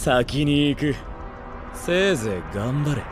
先に行くせいぜい頑張れ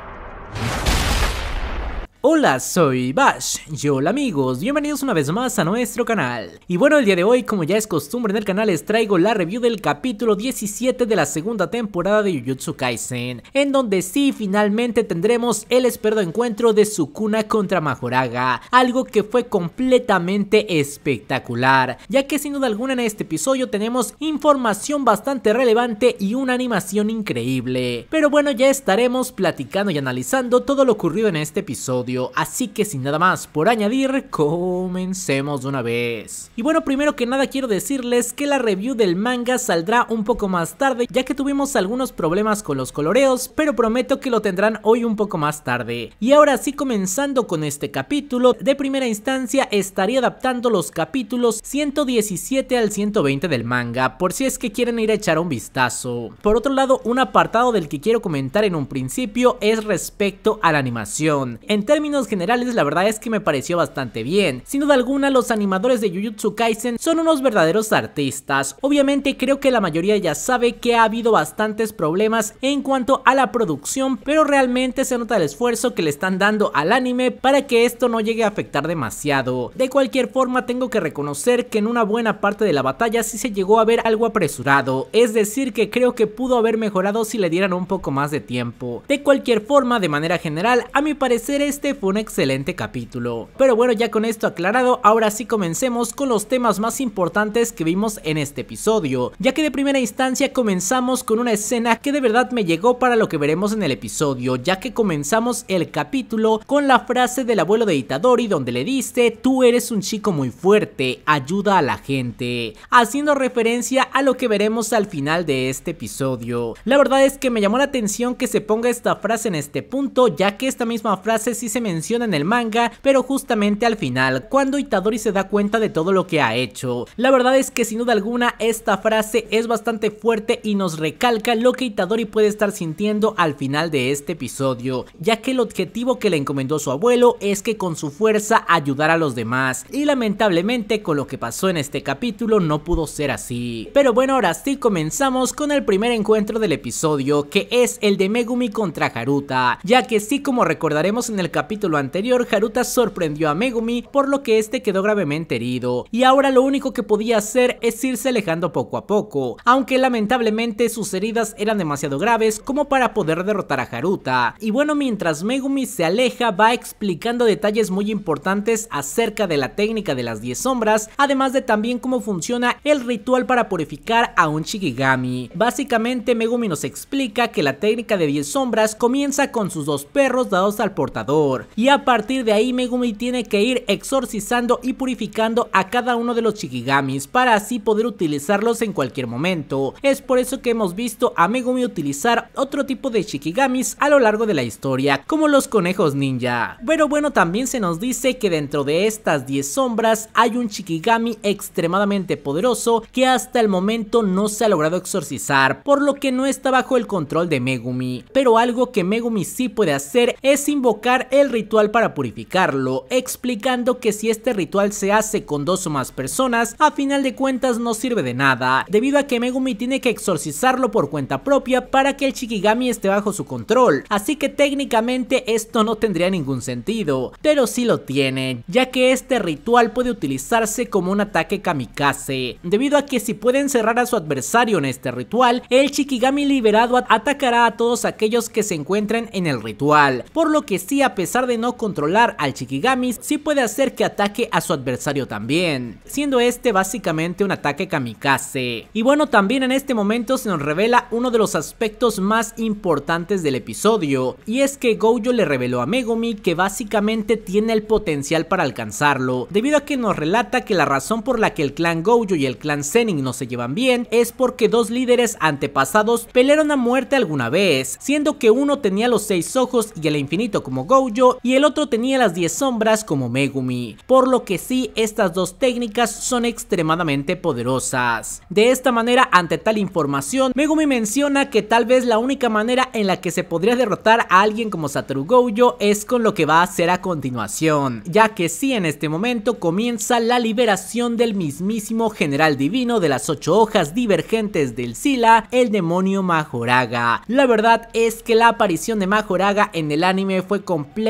Hola, soy Bash, yo hola amigos, bienvenidos una vez más a nuestro canal. Y bueno, el día de hoy, como ya es costumbre en el canal, les traigo la review del capítulo 17 de la segunda temporada de Jujutsu Kaisen, en donde sí, finalmente tendremos el esperado encuentro de Sukuna contra Majoraga, algo que fue completamente espectacular, ya que sin duda alguna en este episodio tenemos información bastante relevante y una animación increíble. Pero bueno, ya estaremos platicando y analizando todo lo ocurrido en este episodio así que sin nada más por añadir, comencemos de una vez. Y bueno, primero que nada quiero decirles que la review del manga saldrá un poco más tarde, ya que tuvimos algunos problemas con los coloreos, pero prometo que lo tendrán hoy un poco más tarde. Y ahora sí, comenzando con este capítulo, de primera instancia estaría adaptando los capítulos 117 al 120 del manga, por si es que quieren ir a echar un vistazo. Por otro lado, un apartado del que quiero comentar en un principio es respecto a la animación. En términos generales la verdad es que me pareció bastante bien. Sin duda alguna los animadores de Jujutsu Kaisen son unos verdaderos artistas. Obviamente creo que la mayoría ya sabe que ha habido bastantes problemas en cuanto a la producción, pero realmente se nota el esfuerzo que le están dando al anime para que esto no llegue a afectar demasiado. De cualquier forma tengo que reconocer que en una buena parte de la batalla sí se llegó a ver algo apresurado, es decir que creo que pudo haber mejorado si le dieran un poco más de tiempo. De cualquier forma, de manera general, a mi parecer este fue un excelente capítulo. Pero bueno, ya con esto aclarado, ahora sí comencemos con los temas más importantes que vimos en este episodio, ya que de primera instancia comenzamos con una escena que de verdad me llegó para lo que veremos en el episodio, ya que comenzamos el capítulo con la frase del abuelo de Itadori donde le dice, tú eres un chico muy fuerte, ayuda a la gente, haciendo referencia a lo que veremos al final de este episodio. La verdad es que me llamó la atención que se ponga esta frase en este punto, ya que esta misma frase sí se menciona en el manga, pero justamente al final, cuando Itadori se da cuenta de todo lo que ha hecho. La verdad es que sin duda alguna esta frase es bastante fuerte y nos recalca lo que Itadori puede estar sintiendo al final de este episodio, ya que el objetivo que le encomendó su abuelo es que con su fuerza ayudara a los demás, y lamentablemente con lo que pasó en este capítulo no pudo ser así. Pero bueno, ahora sí comenzamos con el primer encuentro del episodio, que es el de Megumi contra Haruta, ya que sí como recordaremos en el capítulo capítulo anterior, Haruta sorprendió a Megumi, por lo que este quedó gravemente herido, y ahora lo único que podía hacer es irse alejando poco a poco, aunque lamentablemente sus heridas eran demasiado graves como para poder derrotar a Haruta. Y bueno, mientras Megumi se aleja, va explicando detalles muy importantes acerca de la técnica de las 10 sombras, además de también cómo funciona el ritual para purificar a un Shigigami. Básicamente, Megumi nos explica que la técnica de 10 sombras comienza con sus dos perros dados al portador, y a partir de ahí Megumi tiene que ir exorcizando y purificando a cada uno de los Shikigamis para así poder utilizarlos en cualquier momento. Es por eso que hemos visto a Megumi utilizar otro tipo de Shikigamis a lo largo de la historia, como los conejos ninja. Pero bueno, también se nos dice que dentro de estas 10 sombras hay un Shikigami extremadamente poderoso que hasta el momento no se ha logrado exorcizar, por lo que no está bajo el control de Megumi. Pero algo que Megumi sí puede hacer es invocar el ritual para purificarlo, explicando que si este ritual se hace con dos o más personas, a final de cuentas no sirve de nada, debido a que Megumi tiene que exorcizarlo por cuenta propia para que el Shikigami esté bajo su control, así que técnicamente esto no tendría ningún sentido, pero sí lo tiene, ya que este ritual puede utilizarse como un ataque kamikaze, debido a que si puede encerrar a su adversario en este ritual, el Shikigami liberado atacará a todos aquellos que se encuentren en el ritual, por lo que sí a pesar de no controlar al Shikigami, si puede hacer que ataque a su adversario también, siendo este básicamente un ataque kamikaze. Y bueno, también en este momento se nos revela uno de los aspectos más importantes del episodio, y es que Gojo le reveló a Megumi que básicamente tiene el potencial para alcanzarlo, debido a que nos relata que la razón por la que el clan Gojo y el clan Zenin no se llevan bien es porque dos líderes antepasados pelearon a muerte alguna vez, siendo que uno tenía los seis ojos y el infinito como Gojo y el otro tenía las 10 sombras como Megumi, por lo que sí estas dos técnicas son extremadamente poderosas. De esta manera, ante tal información, Megumi menciona que tal vez la única manera en la que se podría derrotar a alguien como Satoru Gojo es con lo que va a hacer a continuación, ya que sí en este momento comienza la liberación del mismísimo general divino de las 8 hojas divergentes del Sila, el demonio Majoraga. La verdad es que la aparición de Majoraga en el anime fue completamente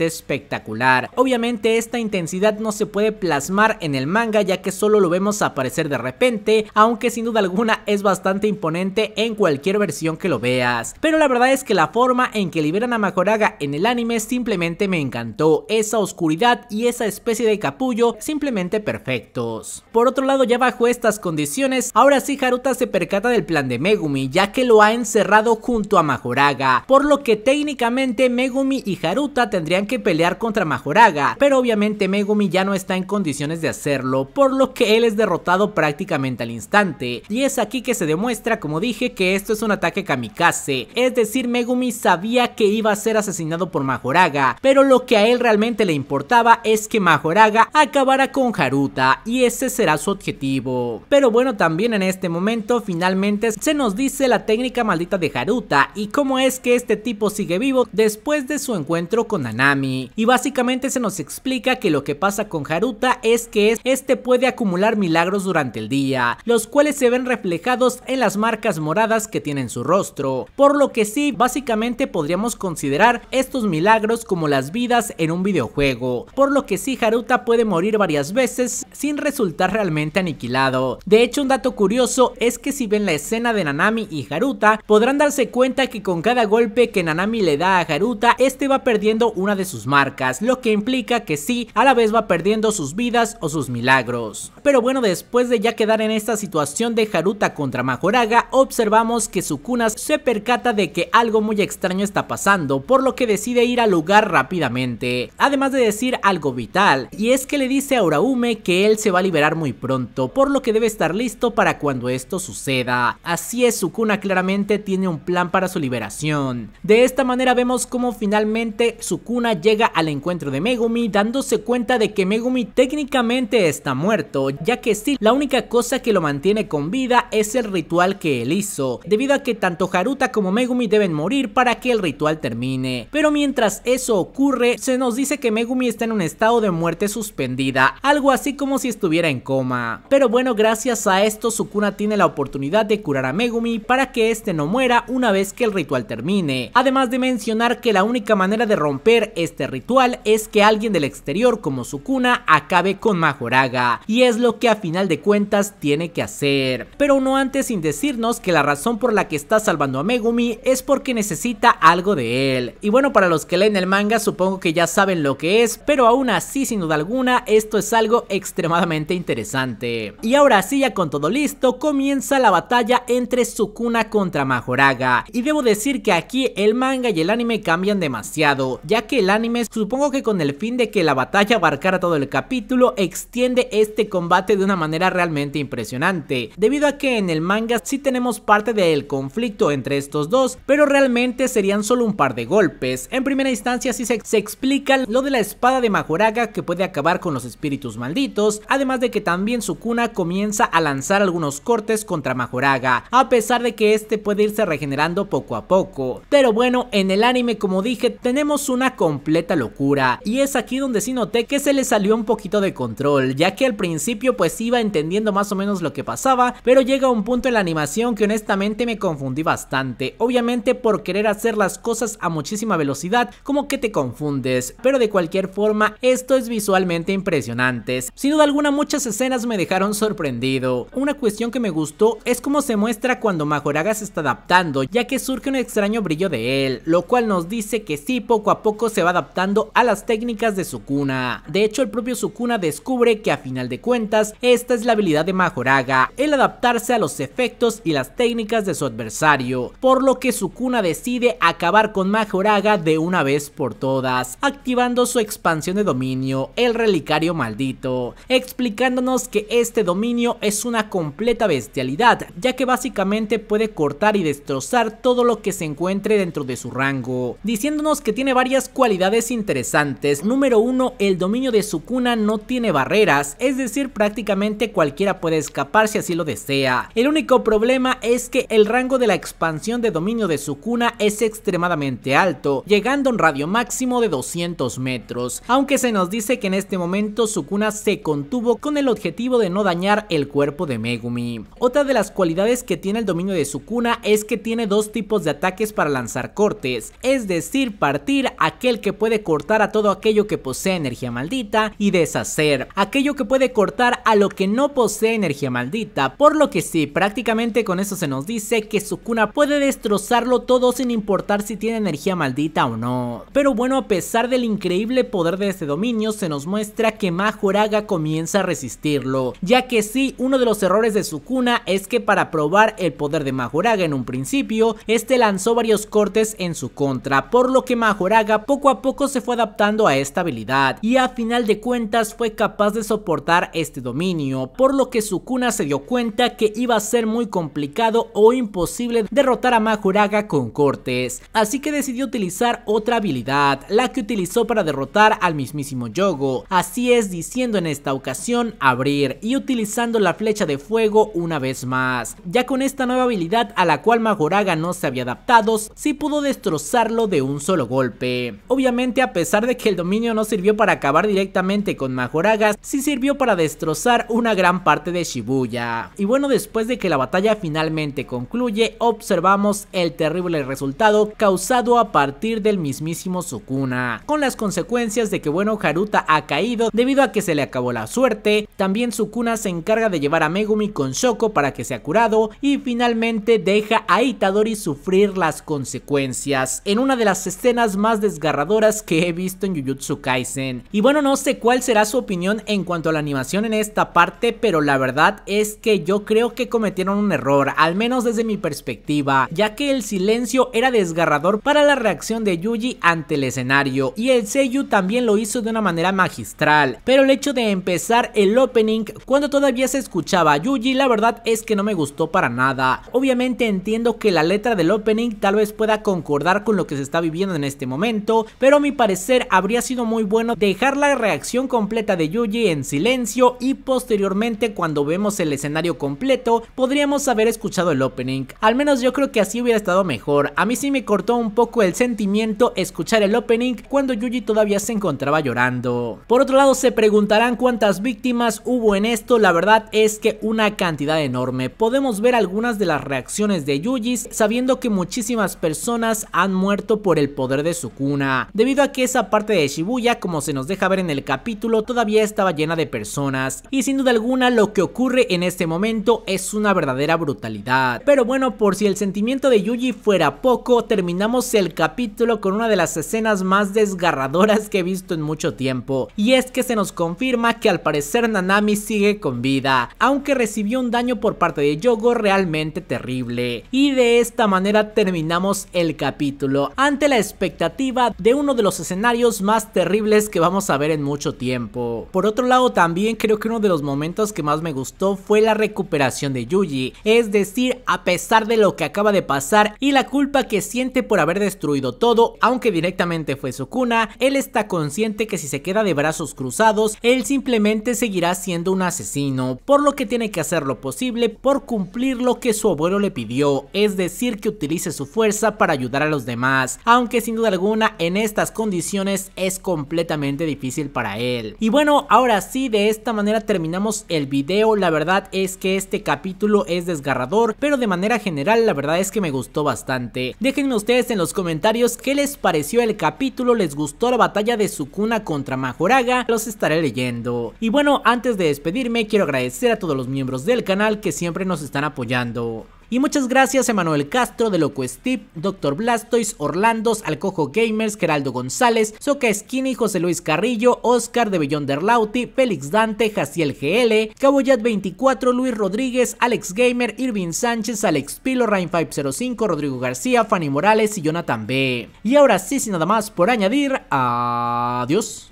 espectacular. Obviamente esta intensidad no se puede plasmar en el manga ya que solo lo vemos aparecer de repente, aunque sin duda alguna es bastante imponente en cualquier versión que lo veas. Pero la verdad es que la forma en que liberan a Majoraga en el anime simplemente me encantó, esa oscuridad y esa especie de capullo simplemente perfectos. Por otro lado ya bajo estas condiciones, ahora sí Haruta se percata del plan de Megumi ya que lo ha encerrado junto a Majoraga, por lo que técnicamente Megumi y Haruta tendrían que pelear contra Majoraga, pero obviamente Megumi ya no está en condiciones de hacerlo, por lo que él es derrotado prácticamente al instante. Y es aquí que se demuestra, como dije, que esto es un ataque kamikaze, es decir, Megumi sabía que iba a ser asesinado por Majoraga, pero lo que a él realmente le importaba es que Majoraga acabara con Haruta, y ese será su objetivo. Pero bueno, también en este momento finalmente se nos dice la técnica maldita de Haruta y cómo es que este tipo sigue vivo después de su encuentro con Nanami. Y básicamente se nos explica que lo que pasa con Haruta es que este puede acumular milagros durante el día, los cuales se ven reflejados en las marcas moradas que tiene en su rostro. Por lo que sí, básicamente podríamos considerar estos milagros como las vidas en un videojuego. Por lo que sí, Haruta puede morir varias veces sin resultar realmente aniquilado. De hecho, un dato curioso es que si ven la escena de Nanami y Haruta, podrán darse cuenta que con cada golpe que Nanami le da a Haruta, este va perdiendo una de sus marcas, lo que implica que sí, a la vez va perdiendo sus vidas o sus milagros. Pero bueno, después de ya quedar en esta situación de Haruta contra Majoraga, observamos que Sukuna se percata de que algo muy extraño está pasando, por lo que decide ir al lugar rápidamente, además de decir algo vital, y es que le dice a Uraume que él se va a liberar muy pronto, por lo que debe estar listo para cuando esto suceda. Así es, Sukuna claramente tiene un plan para su liberación. De esta manera vemos cómo finalmente Sukuna llega al encuentro de Megumi dándose cuenta de que Megumi técnicamente está muerto, ya que sí, la única cosa que lo mantiene con vida es el ritual que él hizo, debido a que tanto Haruta como Megumi deben morir para que el ritual termine. Pero mientras eso ocurre, se nos dice que Megumi está en un estado de muerte suspendida, algo así como si estuviera en coma. Pero bueno, gracias a esto Sukuna tiene la oportunidad de curar a Megumi para que este no muera una vez que el ritual termine. Además de mencionar que la única manera de romper este ritual es que alguien del exterior como Sukuna acabe con Majoraga y es lo que a final de cuentas tiene que hacer. Pero no antes sin decirnos que la razón por la que está salvando a Megumi es porque necesita algo de él. Y bueno para los que leen el manga supongo que ya saben lo que es pero aún así sin duda alguna esto es algo extremadamente interesante. Y ahora sí ya con todo listo comienza la batalla entre Sukuna contra Majoraga y debo decir que aquí el manga y el anime cambian demasiado ya que el anime, supongo que con el fin de que la batalla abarcara todo el capítulo, extiende este combate de una manera realmente impresionante, debido a que en el manga sí tenemos parte del conflicto entre estos dos, pero realmente serían solo un par de golpes. En primera instancia sí se, se explica lo de la espada de Majoraga que puede acabar con los espíritus malditos, además de que también Sukuna comienza a lanzar algunos cortes contra Majoraga, a pesar de que este puede irse regenerando poco a poco. Pero bueno, en el anime como dije, tenemos un una completa locura. Y es aquí donde sí noté que se le salió un poquito de control, ya que al principio pues iba entendiendo más o menos lo que pasaba, pero llega un punto en la animación que honestamente me confundí bastante. Obviamente por querer hacer las cosas a muchísima velocidad, como que te confundes, pero de cualquier forma esto es visualmente impresionante. Sin duda alguna muchas escenas me dejaron sorprendido. Una cuestión que me gustó es cómo se muestra cuando Majoraga se está adaptando, ya que surge un extraño brillo de él, lo cual nos dice que sí poco a poco se va adaptando a las técnicas de Sukuna. De hecho, el propio Sukuna descubre que a final de cuentas, esta es la habilidad de Majoraga, el adaptarse a los efectos y las técnicas de su adversario, por lo que Sukuna decide acabar con Majoraga de una vez por todas, activando su expansión de dominio, el relicario maldito, explicándonos que este dominio es una completa bestialidad, ya que básicamente puede cortar y destrozar todo lo que se encuentre dentro de su rango, diciéndonos que tiene varias cualidades interesantes. Número 1, el dominio de su cuna no tiene barreras, es decir, prácticamente cualquiera puede escapar si así lo desea. El único problema es que el rango de la expansión de dominio de su cuna es extremadamente alto, llegando a un radio máximo de 200 metros, aunque se nos dice que en este momento su cuna se contuvo con el objetivo de no dañar el cuerpo de Megumi. Otra de las cualidades que tiene el dominio de su cuna es que tiene dos tipos de ataques para lanzar cortes, es decir, partir aquel que puede cortar a todo aquello que posee energía maldita y deshacer, aquello que puede cortar a lo que no posee energía maldita, por lo que sí, prácticamente con eso se nos dice que Sukuna puede destrozarlo todo sin importar si tiene energía maldita o no. Pero bueno, a pesar del increíble poder de este dominio, se nos muestra que Majoraga comienza a resistirlo, ya que sí, uno de los errores de Sukuna es que para probar el poder de Majoraga en un principio, este lanzó varios cortes en su contra, por lo que Majoraga poco a poco se fue adaptando a esta habilidad y a final de cuentas fue capaz de soportar este dominio, por lo que Sukuna se dio cuenta que iba a ser muy complicado o imposible derrotar a Majoraga con cortes, así que decidió utilizar otra habilidad, la que utilizó para derrotar al mismísimo Yogo, así es diciendo en esta ocasión abrir y utilizando la flecha de fuego una vez más, ya con esta nueva habilidad a la cual Majoraga no se había adaptado, sí pudo destrozarlo de un solo golpe obviamente a pesar de que el dominio no sirvió para acabar directamente con Majoragas, sí sirvió para destrozar una gran parte de Shibuya. Y bueno, después de que la batalla finalmente concluye, observamos el terrible resultado causado a partir del mismísimo Sukuna, con las consecuencias de que bueno, Haruta ha caído debido a que se le acabó la suerte, también Sukuna se encarga de llevar a Megumi con Shoko para que sea curado y finalmente deja a Itadori sufrir las consecuencias. En una de las escenas más desgarradoras que he visto en Jujutsu Kaisen. Y bueno, no sé cuál será su opinión en cuanto a la animación en esta parte, pero la verdad es que yo creo que cometieron un error, al menos desde mi perspectiva, ya que el silencio era desgarrador para la reacción de Yuji ante el escenario, y el Seiyu también lo hizo de una manera magistral, pero el hecho de empezar el opening cuando todavía se escuchaba a Yuji, la verdad es que no me gustó para nada. Obviamente entiendo que la letra del opening tal vez pueda concordar con lo que se está viviendo en este momento, pero a mi parecer habría sido muy bueno dejar la reacción completa de Yuji en silencio y posteriormente cuando vemos el escenario completo podríamos haber escuchado el opening. Al menos yo creo que así hubiera estado mejor. A mí sí me cortó un poco el sentimiento escuchar el opening cuando Yuji todavía se encontraba llorando. Por otro lado se preguntarán cuántas víctimas hubo en esto, la verdad es que una cantidad enorme. Podemos ver algunas de las reacciones de Yuji sabiendo que muchísimas personas han muerto por el poder de su culpa debido a que esa parte de Shibuya, como se nos deja ver en el capítulo, todavía estaba llena de personas, y sin duda alguna lo que ocurre en este momento es una verdadera brutalidad. Pero bueno, por si el sentimiento de Yuji fuera poco, terminamos el capítulo con una de las escenas más desgarradoras que he visto en mucho tiempo, y es que se nos confirma que al parecer Nanami sigue con vida, aunque recibió un daño por parte de Yogo realmente terrible. Y de esta manera terminamos el capítulo, ante la expectativa de uno de los escenarios más terribles que vamos a ver en mucho tiempo. Por otro lado también creo que uno de los momentos que más me gustó fue la recuperación de Yuji, es decir, a pesar de lo que acaba de pasar y la culpa que siente por haber destruido todo, aunque directamente fue su cuna, él está consciente que si se queda de brazos cruzados, él simplemente seguirá siendo un asesino, por lo que tiene que hacer lo posible por cumplir lo que su abuelo le pidió, es decir, que utilice su fuerza para ayudar a los demás, aunque sin duda alguna en estas condiciones es completamente difícil para él. Y bueno, ahora sí, de esta manera terminamos el video. La verdad es que este capítulo es desgarrador, pero de manera general la verdad es que me gustó bastante. Déjenme ustedes en los comentarios qué les pareció el capítulo, les gustó la batalla de Sukuna contra Majoraga, los estaré leyendo. Y bueno, antes de despedirme quiero agradecer a todos los miembros del canal que siempre nos están apoyando. Y muchas gracias a Manuel Castro, De Loco Steve, Dr. Blastoise, Orlandos, Alcojo Gamers, Geraldo González, Soca Skinny, José Luis Carrillo, Oscar de Beyonder Lauti, Félix Dante, Jaciel GL, Caboyat 24, Luis Rodríguez, Alex Gamer, Irvin Sánchez, Alex Pilo, Rain 505, Rodrigo García, Fanny Morales y Jonathan B. Y ahora sí, sin nada más por añadir, adiós.